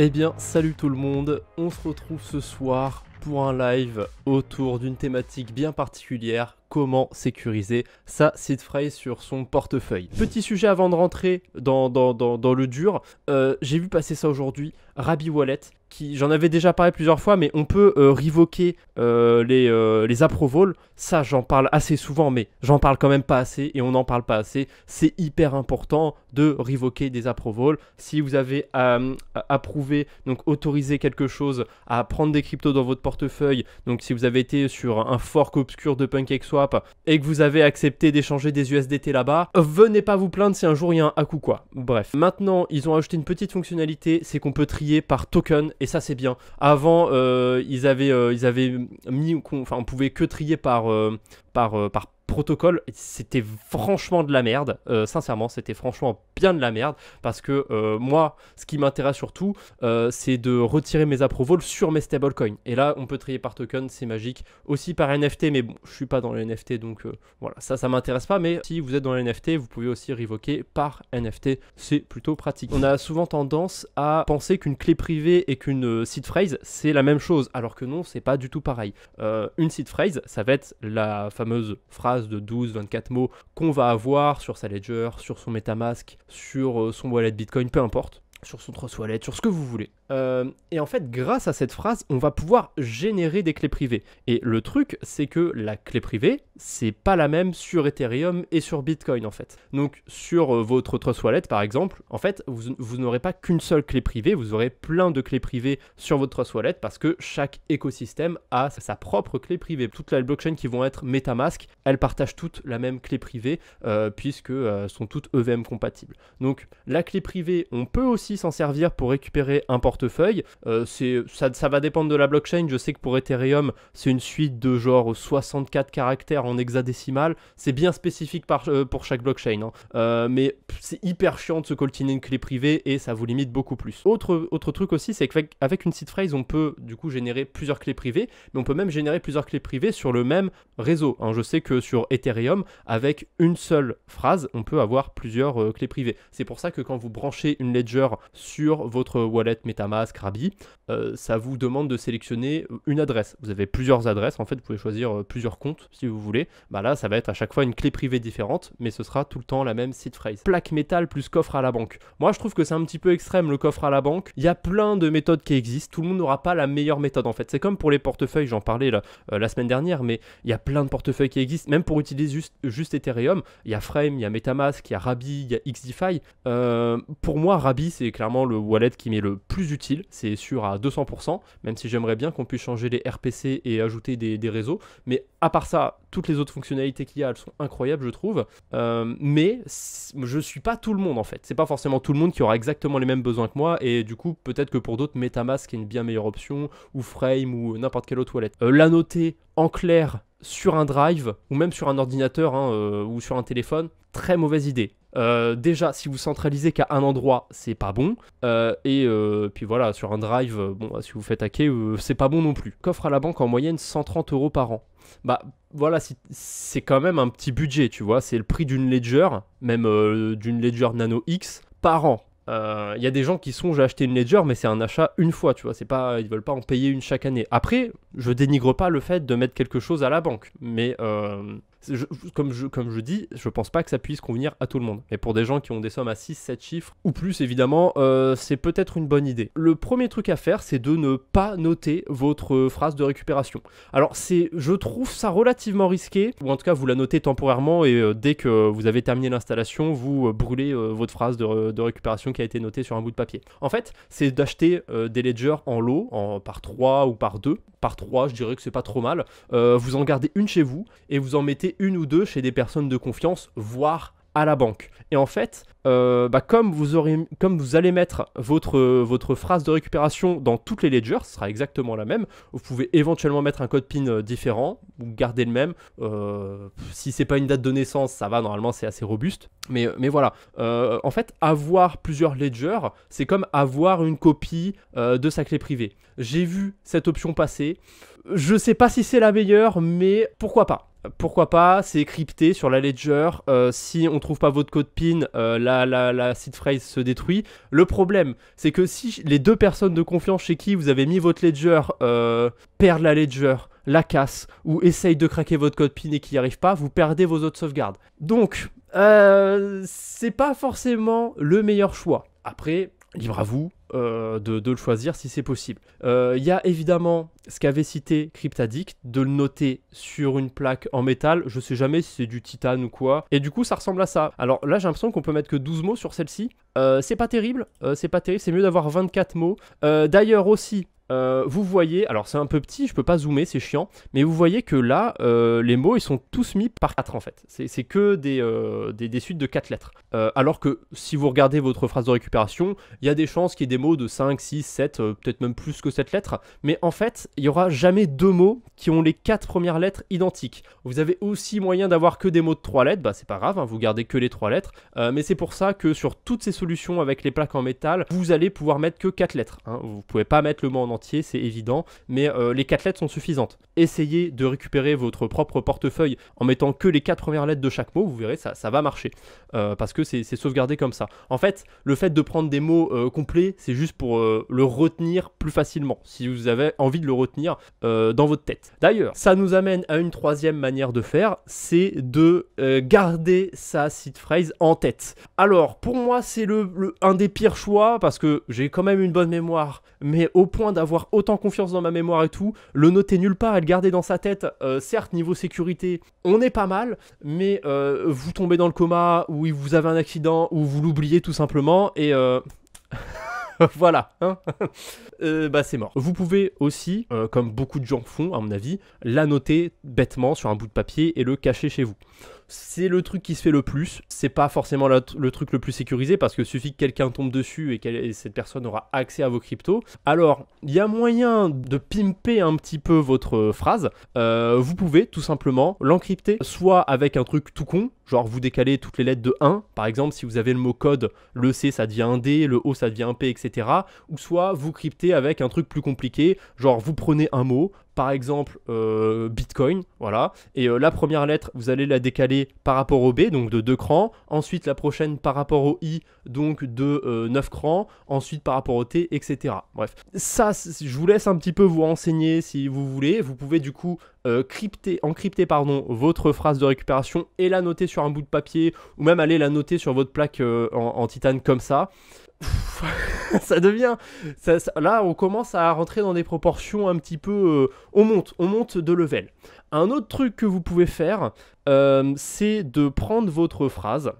Eh bien, salut tout le monde, on se retrouve ce soir pour un live autour d'une thématique bien particulière, comment sécuriser sa phrase sur son portefeuille. Petit sujet avant de rentrer dans, dans, le dur, euh, j'ai vu passer ça aujourd'hui, Rabi Wallet. Qui, j'en avais déjà parlé plusieurs fois, mais on peut euh, révoquer euh, euh, les, approvals. Ça, j'en parle assez souvent, mais j'en parle quand même pas assez et on n'en parle pas assez. C'est hyper important de révoquer des approvals. Si vous avez approuvé, donc autorisé quelque chose à prendre des cryptos dans votre portefeuille, donc si vous avez été sur un fork obscur de PancakeSwap et que vous avez accepté d'échanger des USDT là-bas, venez pas vous plaindre si un jour il y a un quoi. Bref. Maintenant, ils ont ajouté une petite fonctionnalité, c'est qu'on peut trier par token et ça c'est bien. Avant, euh, ils, avaient, euh, ils avaient mis, enfin, on pouvait que trier par, euh, par, par protocole, c'était franchement de la merde. Euh, sincèrement, c'était franchement bien de la merde. Parce que euh, moi, ce qui m'intéresse surtout, euh, c'est de retirer mes approvals sur mes stablecoins. Et là, on peut trier par token, c'est magique. Aussi par NFT, mais bon, je suis pas dans les NFT, donc voilà, ça, ça m'intéresse pas. Mais si vous êtes dans les NFT, vous pouvez aussi révoquer par NFT. C'est plutôt pratique. On a souvent tendance à penser qu'une clé privée et qu'une seed phrase, c'est la même chose. Alors que non, c'est pas du tout pareil. une seed phrase, ça va être la fameuse phrase de 12-24 mots qu'on va avoir sur sa ledger, sur son metamask, sur euh, son wallet bitcoin, peu importe, sur son trust wallet, sur ce que vous voulez. Euh, et en fait, grâce à cette phrase, on va pouvoir générer des clés privées. Et le truc, c'est que la clé privée, c'est pas la même sur Ethereum et sur Bitcoin en fait. Donc sur euh, votre Trust Wallet par exemple, en fait, vous, n'aurez pas qu'une seule clé privée, vous aurez plein de clés privées sur votre Trust Wallet parce que chaque écosystème a sa propre clé privée. Toutes les blockchains qui vont être MetaMask, elles partagent toutes la même clé privée euh, puisque sont toutes EVM compatibles. Donc la clé privée, on peut aussi s'en servir pour récupérer un port portefeuille. Euh, ça, ça va dépendre de la blockchain. Je sais que pour Ethereum, c'est une suite de genre 64 caractères en hexadécimal. C'est bien spécifique euh, pour chaque blockchain. Hein. Euh, mais c'est hyper chiant de se coltiner une clé privée et ça vous limite beaucoup plus. Autre, autre truc aussi, c'est qu'avec une seed phrase, on peut du coup générer plusieurs clés privées, mais on peut même générer plusieurs clés privées sur le même réseau. Hein. Je sais que sur Ethereum, avec une seule phrase, on peut avoir plusieurs clés privées. C'est pour ça que quand vous branchez une ledger sur votre wallet MetaMask, Masque Rabi, euh, ça vous demande de sélectionner une adresse. Vous avez plusieurs adresses, en fait, vous pouvez choisir euh, plusieurs comptes si vous voulez. Bah là, ça va être à chaque fois une clé privée différente, mais ce sera tout le temps la même seed phrase. Plaque métal plus coffre à la banque. Moi, je trouve que c'est un petit peu extrême le coffre à la banque. Il y a plein de méthodes qui existent, tout le monde n'aura pas la meilleure méthode en fait. C'est comme pour les portefeuilles, j'en parlais euh, la semaine dernière, mais il y a plein de portefeuilles qui existent, même pour utiliser juste, juste Ethereum. Il y a Frame, il y a Metamask, il y a Rabi, il y a XDeFi. pour moi, Rabi, c'est clairement le wallet qui met le plus utile c'est sûr à 200%, même si j'aimerais bien qu'on puisse changer les RPC et ajouter des, réseaux. Mais à part ça, toutes les autres fonctionnalités qu'il y a, elles sont incroyables, je trouve. Euh, mais je ne suis pas tout le monde en fait. C'est pas forcément tout le monde qui aura exactement les mêmes besoins que moi. Et du coup, peut-être que pour d'autres, MetaMask est une bien meilleure option, ou Frame, ou n'importe quelle autre toilette. Euh, la noter en clair, sur un drive ou même sur un ordinateur hein, euh, ou sur un téléphone, très mauvaise idée. Euh, déjà, si vous centralisez qu'à un endroit, c'est pas bon. Euh, et puis voilà, sur un drive, bon, bah, si vous faites hacker, c'est pas bon non plus. Coffre à la banque en moyenne 130 euros par an. Bah voilà, c'est quand même un petit budget, tu vois. C'est le prix d'une Ledger, même d'une Ledger Nano X par an. Il euh, y a des gens qui songent à acheter une Ledger, mais c'est un achat une fois, tu vois. C'est pas, ils veulent pas en payer une chaque année. Après, je dénigre pas le fait de mettre quelque chose à la banque, mais euh, comme, je, comme je dis, je pense pas que ça puisse convenir à tout le monde. Mais pour des gens qui ont des sommes à 6, 7 chiffres ou plus, évidemment, euh, c'est peut-être une bonne idée. Le premier truc à faire, c'est de ne pas noter votre phrase de récupération. Alors, c'est, je trouve ça relativement risqué, ou en tout cas, vous la notez temporairement et euh, dès que vous avez terminé l'installation, vous euh, brûlez votre phrase de, récupération qui a été notée sur un bout de papier. En fait, c'est d'acheter des ledgers en lot, en, par 3 ou par 2, par trois, je dirais que c'est pas trop mal. Euh, vous en gardez une chez vous et vous en mettez une ou deux chez des personnes de confiance, voire la banque. Et en fait, euh, bah, comme, vous allez mettre votre, phrase de récupération dans toutes les ledgers, ce sera exactement la même. Vous pouvez éventuellement mettre un code PIN euh, différent ou garder le même. Euh, si c'est pas une date de naissance, ça va, normalement c'est assez robuste. Mais, voilà, en fait, avoir plusieurs ledgers, c'est comme avoir une copie de sa clé privée. J'ai vu cette option passer. Je sais pas si c'est la meilleure, mais pourquoi pas pourquoi pas, c'est crypté sur la ledger. Euh, si on trouve pas votre code PIN, euh, la, la, la, seed phrase se détruit. Le problème, c'est que si les deux personnes de confiance chez qui vous avez mis votre ledger euh, perdent la ledger, la cassent ou essayent de craquer votre code PIN et qui n'y arrivent pas, vous perdez vos autres sauvegardes. Donc, c'est pas forcément le meilleur choix. Après, libre à vous, euh, de, le choisir si c'est possible. Il euh, y a évidemment ce qu'avait cité Cryptadict, de le noter sur une plaque en métal. Je sais jamais si c'est du titane ou quoi. Et du coup, ça ressemble à ça. Alors là, j'ai l'impression qu'on peut mettre que 12 mots sur celle-ci. Euh, c'est pas terrible, c'est pas terrible, c'est mieux d'avoir 24 mots. D'ailleurs aussi, vous voyez, alors c'est un peu petit, je peux pas zoomer, c'est chiant, mais vous voyez que là, les mots, ils sont tous mis par 4 en fait. C'est que des, des, des, suites de 4 lettres. alors que si vous regardez votre phrase de récupération, il y a des chances qu'il y ait des mots de 5, 6, 7, peut-être même plus que 7 lettres, mais en fait, il n'y aura jamais deux mots qui ont les 4 premières lettres identiques. Vous avez aussi moyen d'avoir que des mots de 3 lettres, bah c'est pas grave, hein, vous gardez que les 3 lettres, euh, mais c'est pour ça que sur toutes ces solutions avec les plaques en métal, vous allez pouvoir mettre que 4 lettres. Hein. Vous pouvez pas mettre le mot en entier, c'est évident, mais euh, les 4 lettres sont suffisantes essayez de récupérer votre propre portefeuille en mettant que les quatre premières lettres de chaque mot, vous verrez, ça, va marcher. Euh, parce que c'est sauvegardé comme ça. En fait, le fait de prendre des mots euh, complets, c'est juste pour euh, le retenir plus facilement, si vous avez envie de le retenir dans votre tête. D'ailleurs, ça nous amène à une troisième manière de faire, c'est de garder sa seed phrase en tête. Alors, pour moi, c'est le, un des pires choix, parce que j'ai quand même une bonne mémoire, mais au point d'avoir autant confiance dans ma mémoire et tout, le noter nulle part garder dans sa tête, euh, certes, niveau sécurité, on est pas mal, mais euh, vous tombez dans le coma, ou vous avez un accident, ou vous l'oubliez tout simplement, et... Euh, voilà, hein bah c'est mort. Vous pouvez aussi, comme beaucoup de gens font à mon avis, la noter bêtement sur un bout de papier et le cacher chez vous c'est le truc qui se fait le plus. C'est pas forcément le, truc le plus sécurisé parce que suffit que quelqu'un tombe dessus et, cette personne aura accès à vos cryptos. Alors, il y a moyen de pimper un petit peu votre euh, phrase. Euh, vous pouvez tout simplement l'encrypter, soit avec un truc tout con, genre vous décalez toutes les lettres de 1, par exemple si vous avez le mot code, le C ça devient un D, le O ça devient un P, etc. Ou soit vous cryptez avec un truc plus compliqué, genre vous prenez un mot, par exemple euh, Bitcoin, voilà, et euh, la première lettre, vous allez la décaler par rapport au B, donc de 2 crans, ensuite la prochaine par rapport au I, donc de 9 euh, crans, ensuite par rapport au T, etc. Bref, ça, je vous laisse un petit peu vous renseigner si vous voulez, vous pouvez du coup crypter, encrypter pardon, votre phrase de récupération et la noter sur un bout de papier, ou même aller la noter sur votre plaque en titane comme ça. ça devient. là, on commence à rentrer dans des proportions un petit peu. Euh, on monte, on monte de level. Un autre truc que vous pouvez faire, euh, c'est de prendre votre phrase.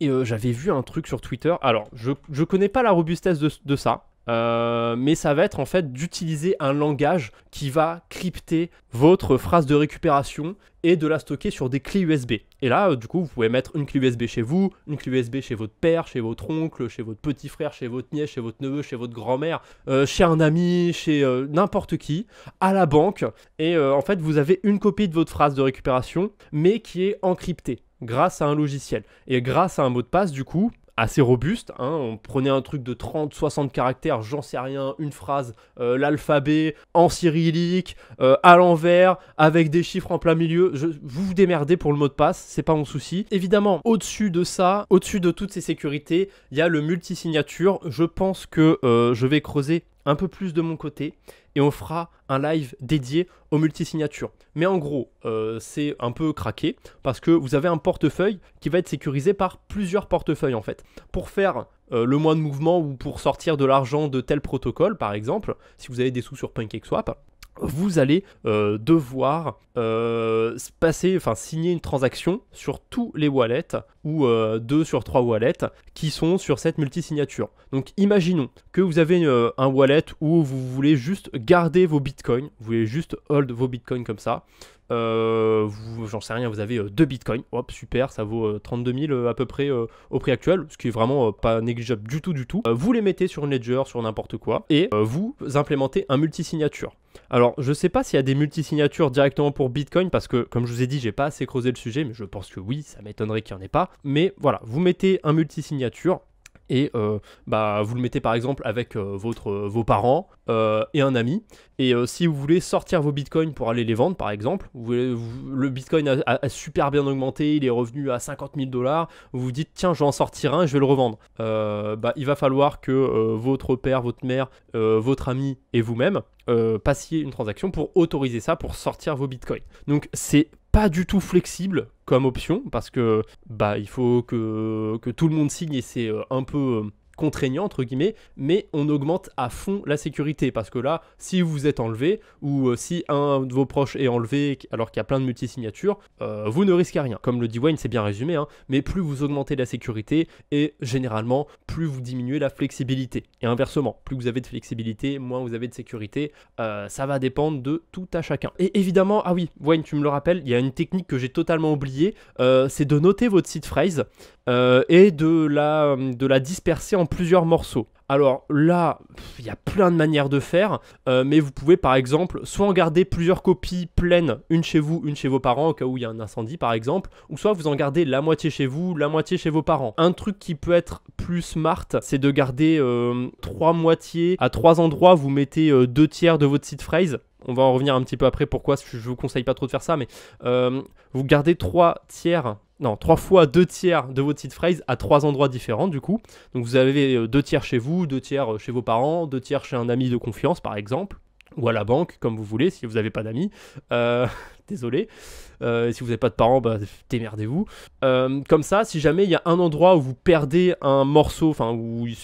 Et euh, j'avais vu un truc sur Twitter. Alors, je ne connais pas la robustesse de ça. Euh, mais ça va être en fait d'utiliser un langage qui va crypter votre phrase de récupération et de la stocker sur des clés USB. Et là, euh, du coup, vous pouvez mettre une clé USB chez vous, une clé USB chez votre père, chez votre oncle, chez votre petit frère, chez votre nièce, chez votre neveu, chez votre grand-mère, euh, chez un ami, chez n'importe qui, à la banque. Et en fait, vous avez une copie de votre phrase de récupération, mais qui est encryptée grâce à un logiciel. Et grâce à un mot de passe, du coup, assez robuste. Hein. On prenait un truc de 30, 60 caractères, j'en sais rien, une phrase, euh, l'alphabet en cyrillique, euh, à l'envers, avec des chiffres en plein milieu. Je, vous vous démerdez pour le mot de passe, c'est pas mon souci. Évidemment, au-dessus de ça, au-dessus de toutes ces sécurités, il y a le multi-signature, Je pense que euh, je vais creuser un peu plus de mon côté et on fera un live dédié aux multisignatures. Mais en gros, euh, c'est un peu craqué parce que vous avez un portefeuille qui va être sécurisé par plusieurs portefeuilles en fait. Pour faire euh, le moins de mouvement ou pour sortir de l'argent de tel protocole par exemple, si vous avez des sous sur PancakeSwap, vous allez euh, devoir euh, passer, enfin signer une transaction sur tous les wallets ou 2 euh, deux sur trois wallets qui sont sur cette multisignature. Donc imaginons que vous avez un wallet où vous voulez juste garder vos bitcoins, vous voulez juste hold vos bitcoins comme ça. Euh, j'en sais rien, vous avez 2 euh, bitcoins. Hop, super, ça vaut 32 euh, 000 à peu près au prix actuel, ce qui est vraiment pas négligeable du tout, du tout. vous les mettez sur une ledger, sur n'importe quoi, et vous implémentez un multisignature. Alors, je sais pas s'il y a des multisignatures directement pour Bitcoin, parce que, comme je vous ai dit, j'ai pas assez creusé le sujet, mais je pense que oui, ça m'étonnerait qu'il n'y en ait pas. Mais voilà, vous mettez un multisignature, et euh, bah, vous le mettez par exemple avec euh, votre, euh, vos parents et un ami. Et si vous voulez sortir vos bitcoins pour aller les vendre par exemple, vous, le bitcoin a, super bien augmenté, il est revenu à 50 000 dollars, vous vous dites tiens je vais en sortir un je vais le revendre. bah, il va falloir que votre père, votre mère, votre ami et vous-même passiez une transaction pour autoriser ça, pour sortir vos bitcoins. Donc c'est pas du tout flexible comme option parce que bah il faut que, que tout le monde signe et c'est euh, un peu euh, contraignant entre guillemets, mais on augmente à fond la sécurité parce que là, si vous êtes enlevé ou euh, si un de vos proches est enlevé alors qu'il y a plein de multisignatures, euh, vous ne risquez rien. Comme le dit Wayne, c'est bien résumé, hein. mais plus vous augmentez la sécurité et généralement, plus vous diminuez la flexibilité. Et inversement, plus vous avez de flexibilité, moins vous avez de sécurité. Euh, ça va dépendre de tout à chacun. Et évidemment, ah oui, Wayne, tu me le rappelles, il y a une technique que j'ai totalement oubliée, c'est de noter votre seed phrase et de la disperser en plusieurs morceaux. Alors là, il y a plein de manières de faire, euh, mais vous pouvez par exemple soit en garder plusieurs copies pleines, une chez vous, une chez vos parents, au cas où il y a un incendie par exemple, ou soit vous en gardez la moitié chez vous, la moitié chez vos parents. Un truc qui peut être plus smart, c'est de garder euh, trois moitiés à trois endroits, vous mettez euh, deux tiers de votre site phrase, on va en revenir un petit peu après pourquoi je vous conseille pas trop de faire ça, mais vous gardez trois tiers non, trois fois deux tiers de vos seed phrase à trois endroits différents du coup. Donc vous avez euh, deux tiers chez vous, deux tiers euh, chez vos parents, deux tiers chez un ami de confiance par exemple, ou à la banque comme vous voulez si vous n'avez pas d'amis. Euh, désolé. Euh, si vous n'avez pas de parents, bah, démerdez-vous. Euh, comme ça, si jamais il y a un endroit où vous perdez un morceau, enfin,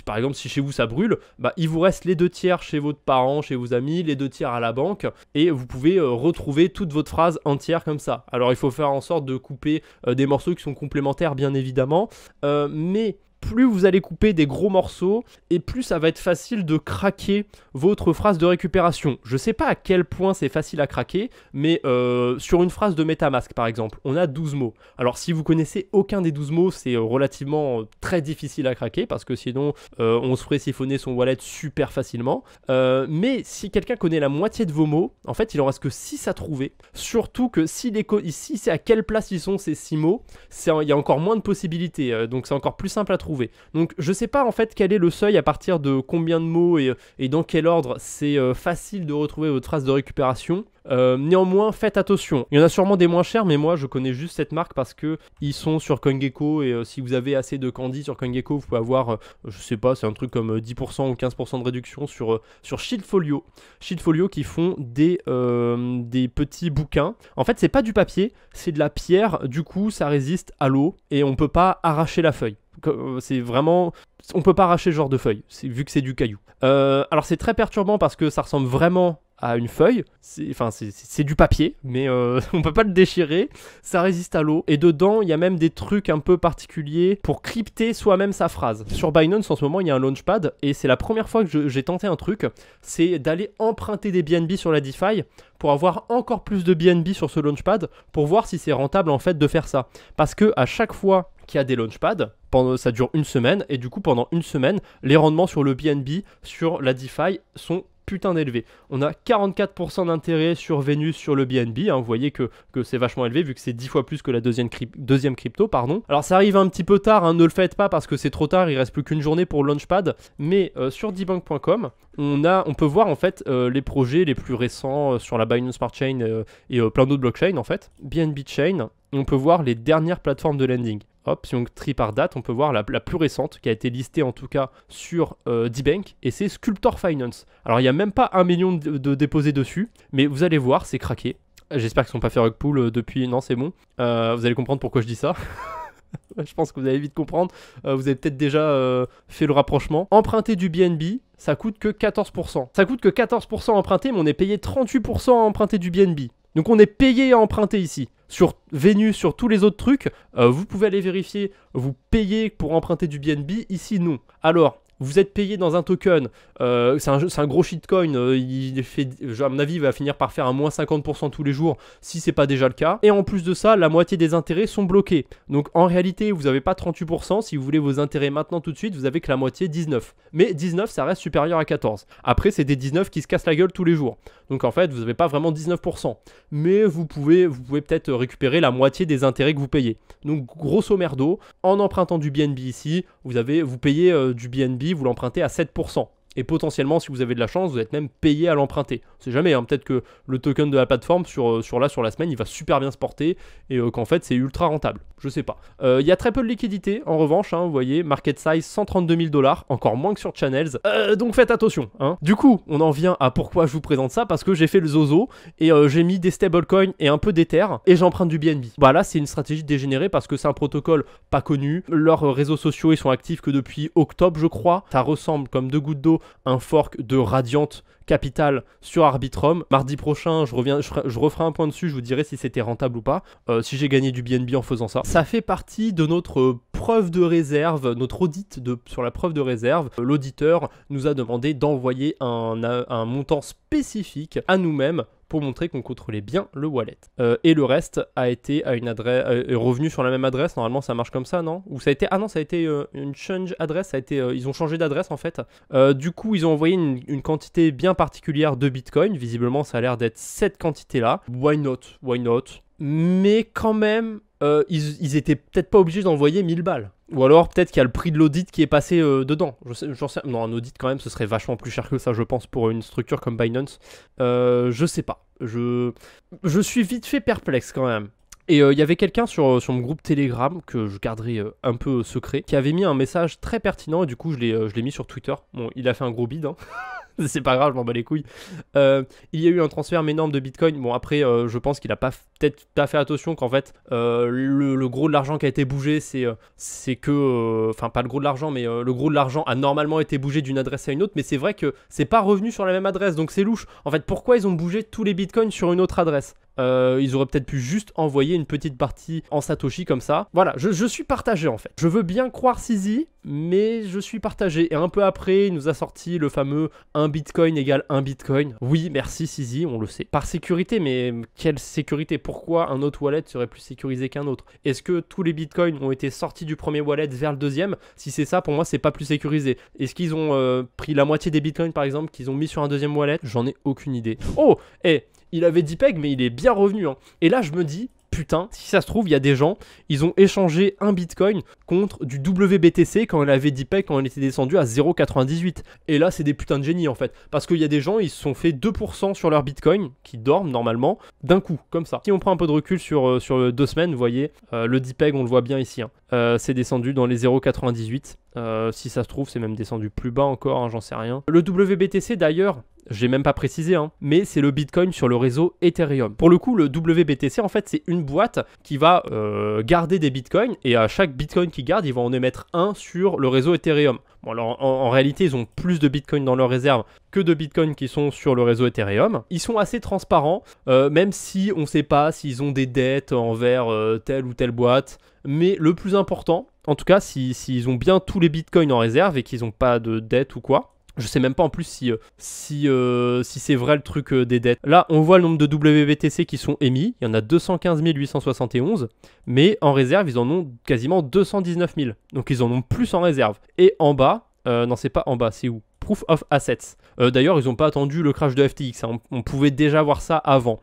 par exemple, si chez vous ça brûle, bah, il vous reste les deux tiers chez votre parents, chez vos amis, les deux tiers à la banque, et vous pouvez euh, retrouver toute votre phrase entière comme ça. Alors, il faut faire en sorte de couper des morceaux qui sont complémentaires, bien évidemment, mais plus vous allez couper des gros morceaux et plus ça va être facile de craquer votre phrase de récupération. Je sais pas à quel point c'est facile à craquer, mais euh, sur une phrase de Metamask par exemple, on a 12 mots. Alors si vous connaissez aucun des 12 mots, c'est euh, relativement euh, très difficile à craquer parce que sinon on se ferait siphonner son wallet super facilement. mais si quelqu'un connaît la moitié de vos mots, en fait il en reste que 6 à trouver. Surtout que si ici c'est à quelle place ils sont ces 6 mots, il y a encore moins de possibilités, donc c'est encore plus simple à trouver donc je sais pas en fait quel est le seuil à partir de combien de mots et, dans quel ordre c'est euh, facile de retrouver votre phrase de récupération. Euh, néanmoins, faites attention. Il y en a sûrement des moins chers, mais moi je connais juste cette marque parce que ils sont sur CoinGecko et euh, si vous avez assez de candy sur CoinGecko, vous pouvez avoir, je je sais pas, c'est un truc comme 10% ou 15% de réduction sur, sur Shieldfolio. Shieldfolio qui font des, des petits bouquins. En fait, c'est pas du papier, c'est de la pierre, du coup ça résiste à l'eau et on peut pas arracher la feuille. C'est vraiment. On peut pas arracher ce genre de feuille, vu que c'est du caillou. Euh, alors c'est très perturbant parce que ça ressemble vraiment à une feuille. C'est, enfin, c'est du papier, mais on euh, on peut pas le déchirer. Ça résiste à l'eau. Et dedans, il y a même des trucs un peu particuliers pour crypter soi-même sa phrase. Sur Binance, en ce moment, il y a un launchpad. Et c'est la première fois que j'ai tenté un truc. C'est d'aller emprunter des BNB sur la DeFi pour avoir encore plus de BNB sur ce launchpad pour voir si c'est rentable en fait de faire ça. Parce que à chaque fois qu'il y a des launchpads, ça dure une semaine. Et du coup, pendant une semaine, les rendements sur le BNB, sur la DeFi sont putain On a 44% d'intérêt sur Vénus sur le BNB. Hein, vous voyez que, c'est vachement élevé vu que c'est 10 fois plus que la deuxième, deuxième crypto. pardon. Alors ça arrive un petit peu tard, hein, ne le faites pas parce que c'est trop tard, il reste plus qu'une journée pour le Launchpad. Mais euh, sur dbank.com, on, a, on peut voir en fait euh, les projets les plus récents euh, sur la Binance Smart Chain et plein d'autres blockchains en fait. BNB Chain, on peut voir les dernières plateformes de lending. Hop, si on trie par date, on peut voir la, plus récente qui a été listée en tout cas sur euh, D-Bank et c'est Sculptor Finance. Alors il n'y a même pas un million de, déposés dessus, mais vous allez voir, c'est craqué. J'espère qu'ils sont pas fait pool euh, depuis. Non, c'est bon. Euh, vous allez comprendre pourquoi je dis ça. je pense que vous allez vite comprendre. Euh, vous avez peut-être déjà fait le rapprochement. Emprunter du BNB, ça coûte que 14%. Ça coûte que 14% emprunter, mais on est payé 38% à emprunter du BNB. Donc on est payé à emprunter ici sur Vénus sur tous les autres trucs, euh, vous pouvez aller vérifier, vous payez pour emprunter du BNB, ici non. Alors, vous êtes payé dans un token, euh, c'est un, gros shitcoin, euh, fait, à mon avis, il va finir par faire un moins 50% tous les jours, si c'est pas déjà le cas. Et en plus de ça, la moitié des intérêts sont bloqués. Donc en réalité, vous n'avez pas 38%, si vous voulez vos intérêts maintenant tout de suite, vous avez que la moitié 19. Mais 19, ça reste supérieur à 14. Après, c'est des 19 qui se cassent la gueule tous les jours. Donc en fait, vous n'avez pas vraiment 19%. Mais vous pouvez, vous pouvez peut-être récupérer la moitié des intérêts que vous payez. Donc grosso merdo, en empruntant du BNB ici, vous, avez, vous payez euh, du BNB vous l'empruntez à 7%. Et potentiellement, si vous avez de la chance, vous êtes même payé à l'emprunter. C'est jamais, hein. peut-être que le token de la plateforme sur, euh, sur là, sur la semaine, il va super bien se porter et euh, qu'en fait, c'est ultra rentable. Je sais pas. Euh, il y a très peu de liquidité, en revanche, hein, vous voyez, market size 132 000 dollars, encore moins que sur Channels. donc faites attention. Hein. Du coup, on en vient à pourquoi je vous présente ça, parce que j'ai fait le zozo et j'ai mis des stablecoins et un peu d'Ether et j'emprunte du BNB. Voilà, bah c'est une stratégie dégénérée parce que c'est un protocole pas connu. Leurs réseaux sociaux, ils sont actifs que depuis octobre, je crois. Ça ressemble comme deux gouttes d'eau un fork de Radiant Capital sur Arbitrum. Mardi prochain, je, reviens, je, referai un point dessus, je vous dirai si c'était rentable ou pas, euh, si j'ai gagné du BNB en faisant ça. Ça fait partie de notre euh, preuve de réserve, notre audit de, sur la preuve de réserve. Euh, l'auditeur nous a demandé d'envoyer un montant spécifique à nous-mêmes pour montrer qu'on contrôlait bien le wallet. Euh, et le reste a été à une adresse, euh, est revenu sur la même adresse. Normalement, ça marche comme ça, non Ou ça a été ah non, ça a été euh, une change adresse. Ça a été, ils ont changé d'adresse en fait. du coup, ils ont envoyé une, quantité bien particulière de Bitcoin. Visiblement, ça a l'air d'être cette quantité-là. Why not Why not Mais quand même, ils, étaient peut-être pas obligés d'envoyer 1000 balles. Ou alors peut-être qu'il y a le prix de l'audit qui est passé dedans. Je sais, sais, non, un audit quand même, ce serait vachement plus cher que ça, je pense, pour une structure comme Binance. Euh, je sais pas. Je, je suis vite fait perplexe quand même. Et euh, il y avait quelqu'un sur, euh, sur mon groupe Telegram, que je garderai euh, un peu secret, qui avait mis un message très pertinent et du coup je l'ai mis sur Twitter. Bon, il a fait un gros bide, hein. c'est pas grave, je m'en bats les couilles. Euh, il y a eu un transfert énorme de Bitcoin. Bon, après, euh, je pense qu'il a pas peut-être fait attention qu'en fait, euh, le, gros de l'argent qui a été bougé, c'est c'est que. Enfin, pas le gros de l'argent, mais le gros de l'argent a normalement été bougé d'une adresse à une autre. Mais c'est vrai que c'est pas revenu sur la même adresse, donc c'est louche. En fait, pourquoi ils ont bougé tous les Bitcoins sur une autre adresse euh, ils auraient peut-être pu juste envoyer une petite partie en Satoshi comme ça. Voilà, je, suis partagé en fait. Je veux bien croire Sisi, mais je suis partagé. Et un peu après, il nous a sorti le fameux 1 bitcoin égale 1 bitcoin. Oui, merci Sisi, on le sait. Par sécurité, mais quelle sécurité Pourquoi un autre wallet serait plus sécurisé qu'un autre Est-ce que tous les bitcoins ont été sortis du premier wallet vers le deuxième Si c'est ça, pour moi, c'est pas plus sécurisé. Est-ce qu'ils ont euh, pris la moitié des bitcoins par exemple qu'ils ont mis sur un deuxième wallet J'en ai aucune idée. Oh, et eh, il avait 10 pegs, mais il est bien revenu. Hein. Et là, je me dis, putain, si ça se trouve, il y a des gens, ils ont échangé un bitcoin contre du WBTC quand elle avait 10 pegs, quand elle était descendu à 0,98. Et là, c'est des putains de génies en fait. Parce qu'il y a des gens, ils se sont fait 2% sur leur bitcoin, qui dorment normalement, d'un coup, comme ça. Si on prend un peu de recul sur, euh, sur euh, deux semaines, vous voyez, euh, le 10 pegs, on le voit bien ici. Hein. c'est descendu dans les 0,98. si ça se trouve, c'est même descendu plus bas encore, hein, j'en sais rien. Le WBTC d'ailleurs, je même pas précisé, hein, mais c'est le Bitcoin sur le réseau Ethereum. Pour le coup, le WBTC, en fait, c'est une boîte qui va euh, garder des Bitcoins, et à chaque Bitcoin qu'ils gardent, ils vont en émettre un sur le réseau Ethereum. Bon, alors, en, réalité, ils ont plus de bitcoins dans leur réserve que de bitcoins qui sont sur le réseau Ethereum. Ils sont assez transparents, euh, même si on ne sait pas s'ils ont des dettes envers euh, telle ou telle boîte. Mais le plus important, en tout cas, s'ils si, ont bien tous les bitcoins en réserve et qu'ils n'ont pas de dettes ou quoi, je sais même pas en plus si, euh, si, euh, si c'est vrai le truc euh, des dettes. Là, on voit le nombre de WBTC qui sont émis. Il y en a 215 871. Mais en réserve, ils en ont quasiment 219 000. Donc ils en ont plus en réserve. Et en bas, euh, non, c'est pas en bas, c'est où Proof of Assets. D'ailleurs, ils n'ont pas attendu le crash de FTX. Hein. On, on, pouvait déjà voir ça avant.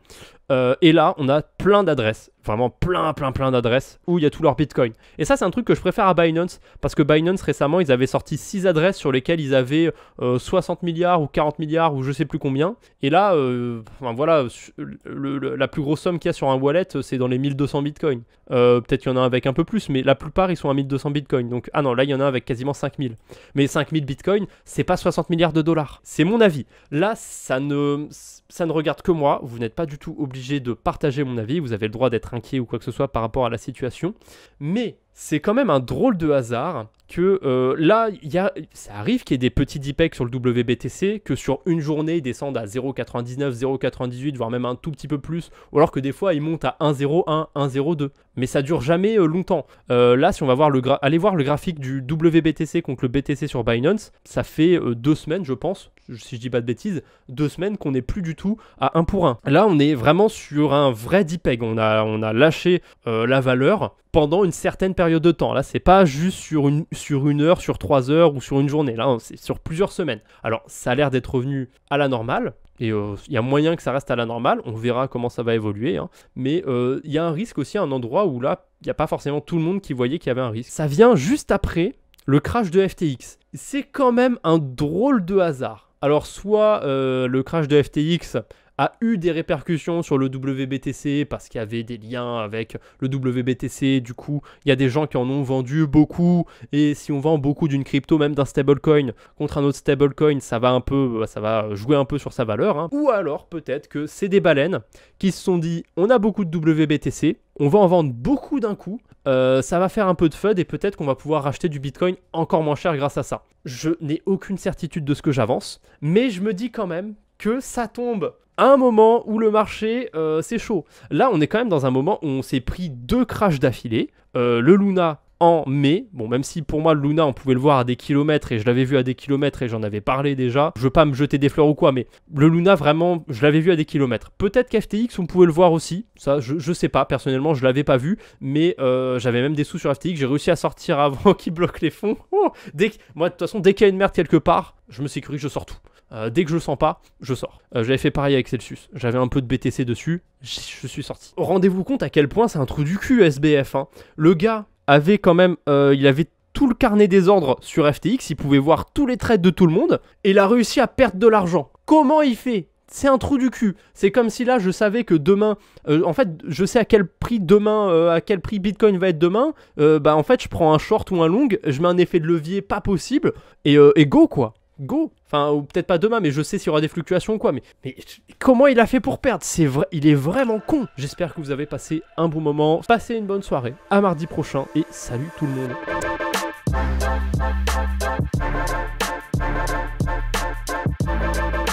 Euh, et là, on a plein d'adresses, vraiment plein, plein, plein d'adresses où il y a tout leur Bitcoin. Et ça, c'est un truc que je préfère à Binance parce que Binance récemment, ils avaient sorti 6 adresses sur lesquelles ils avaient 60 euh, milliards ou 40 milliards ou je sais plus combien. Et là, euh, voilà, la plus grosse somme qu'il y a sur un wallet, c'est dans les 1200 bitcoins. Peut-être qu'il y en a un avec un peu plus, mais la plupart, ils sont à 1200 bitcoins. Donc, ah non, là, il y en a avec quasiment 5000. Mais 5000 Bitcoin, c'est pas 60 milliards de dollars. C'est mon avis. Là, ça ne, ça ne regarde que moi. Vous n'êtes pas du tout obligé de partager mon avis, vous avez le droit d'être inquiet ou quoi que ce soit par rapport à la situation, mais c'est quand même un drôle de hasard que euh, là, y a, ça arrive qu'il y ait des petits DPEG sur le WBTC, que sur une journée, ils descendent à 0,99, 0,98, voire même un tout petit peu plus, ou alors que des fois, ils montent à 1,01, 1,02. Mais ça dure jamais euh, longtemps. Euh, là, si on va voir le aller voir le graphique du WBTC contre le BTC sur Binance, ça fait euh, deux semaines, je pense, si je dis pas de bêtises, deux semaines qu'on n'est plus du tout à 1 pour 1. Là, on est vraiment sur un vrai DPEG. On a, on a lâché la valeur pendant une certaine période de temps. Là, c'est pas juste sur une sur une heure, sur trois heures ou sur une journée. Là, c'est sur plusieurs semaines. Alors, ça a l'air d'être revenu à la normale. Et euh, il y a moyen que ça reste à la normale. On verra comment ça va évoluer. Hein. Mais euh, il y a un risque aussi à un endroit où là, il n'y a pas forcément tout le monde qui voyait qu'il y avait un risque. Ça vient juste après le crash de FTX. C'est quand même un drôle de hasard. Alors soit euh, le crash de FTX, a eu des répercussions sur le WBTC parce qu'il y avait des liens avec le WBTC. Du coup, il y a des gens qui en ont vendu beaucoup. Et si on vend beaucoup d'une crypto, même d'un stablecoin, contre un autre stablecoin, ça va un peu, bah, ça va jouer un peu sur sa valeur. Hein. Ou alors peut-être que c'est des baleines qui se sont dit, on a beaucoup de WBTC, on va en vendre beaucoup d'un coup. Euh, ça va faire un peu de FUD et peut-être qu'on va pouvoir racheter du Bitcoin encore moins cher grâce à ça. Je n'ai aucune certitude de ce que j'avance, mais je me dis quand même que ça tombe un moment où le marché, euh, c'est chaud. Là, on est quand même dans un moment où on s'est pris deux crashs d'affilée. Euh, le Luna en mai. Bon, même si pour moi, le Luna, on pouvait le voir à des kilomètres et je l'avais vu à des kilomètres et j'en avais parlé déjà. Je veux pas me jeter des fleurs ou quoi, mais le Luna, vraiment, je l'avais vu à des kilomètres. Peut-être qu'FTX, on pouvait le voir aussi. Ça, je, je sais pas. Personnellement, je l'avais pas vu, mais euh, j'avais même des sous sur FTX. J'ai réussi à sortir avant qu'il bloque les fonds. dès moi, de toute façon, dès qu'il y a une merde quelque part, je me suis que je sors tout. Euh, dès que je sens pas, je sors. Euh, j'avais fait pareil avec Celsius. J'avais un peu de BTC dessus, je, suis sorti. Rendez-vous compte à quel point c'est un trou du cul SBF. Hein. Le gars avait quand même, euh, il avait tout le carnet des ordres sur FTX, il pouvait voir tous les trades de tout le monde, et il a réussi à perdre de l'argent. Comment il fait c'est un trou du cul. C'est comme si là, je savais que demain, en fait, je sais à quel prix demain, à quel prix Bitcoin va être demain. bah, en fait, je prends un short ou un long, je mets un effet de levier pas possible et, et go quoi. Go. Enfin, ou peut-être pas demain, mais je sais s'il y aura des fluctuations ou quoi. Mais, mais comment il a fait pour perdre C'est il est vraiment con. J'espère que vous avez passé un bon moment. Passez une bonne soirée. À mardi prochain et salut tout le monde.